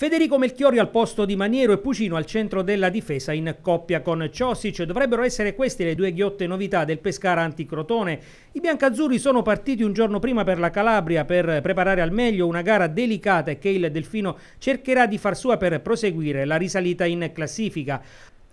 Federico Melchiori al posto di Maniero e Pucino al centro della difesa in coppia con Ciosic. Dovrebbero essere queste le due ghiotte novità del Pescara anticrotone. I biancazzurri sono partiti un giorno prima per la Calabria per preparare al meglio una gara delicata e che il Delfino cercherà di far sua per proseguire la risalita in classifica.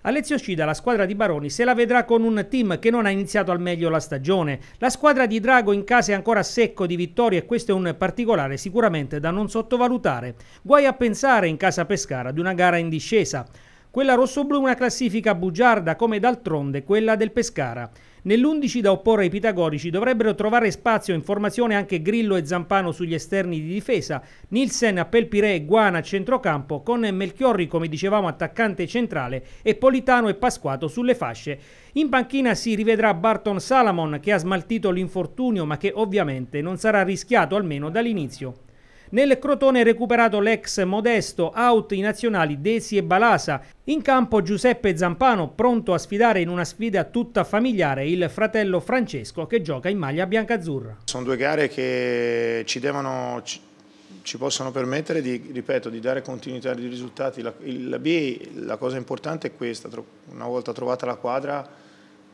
Alessio Scida, la squadra di Baroni, se la vedrà con un team che non ha iniziato al meglio la stagione. La squadra di Drago in casa è ancora secco di vittorie e questo è un particolare sicuramente da non sottovalutare. Guai a pensare in casa Pescara di una gara in discesa. Quella rossoblù una classifica bugiarda come d'altronde quella del Pescara. Nell'11 da opporre ai pitagorici dovrebbero trovare spazio e informazione anche Grillo e Zampano sugli esterni di difesa, Nielsen a Pelpire e Guana a centrocampo, con Melchiorri come dicevamo attaccante centrale e Politano e Pasquato sulle fasce. In panchina si rivedrà Barton Salamon che ha smaltito l'infortunio ma che ovviamente non sarà rischiato almeno dall'inizio. Nel Crotone è recuperato l'ex modesto out i nazionali Desi e Balasa. In campo Giuseppe Zampano, pronto a sfidare in una sfida tutta familiare il fratello Francesco che gioca in maglia biancazzurra. Sono due gare che ci devono ci possono permettere di, ripeto, di dare continuità di risultati. La, la B, la cosa importante è questa, una volta trovata la quadra,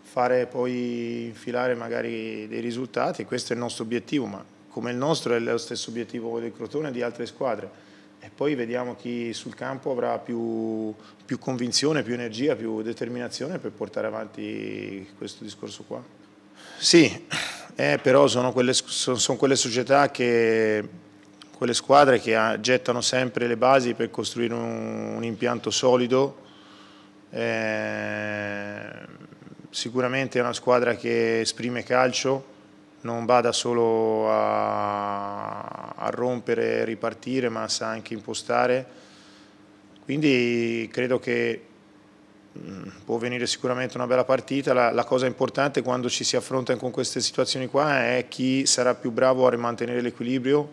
fare poi infilare magari dei risultati, questo è il nostro obiettivo, ma come il nostro è lo stesso obiettivo del Crotone e di altre squadre. E poi vediamo chi sul campo avrà più, più convinzione, più energia, più determinazione per portare avanti questo discorso qua. Sì, eh, però sono quelle, sono quelle società che quelle squadre che ah, gettano sempre le basi per costruire un, un impianto solido. Eh, sicuramente è una squadra che esprime calcio, non bada solo a, a rompere e ripartire, ma sa anche impostare. Quindi credo che mm, può venire sicuramente una bella partita. La, la, cosa importante quando ci si affronta con queste situazioni qua è chi sarà più bravo a mantenere l'equilibrio,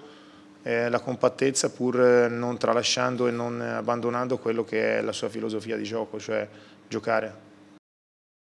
eh, la compattezza, pur eh, non tralasciando e non abbandonando quello che è la sua filosofia di gioco, cioè giocare.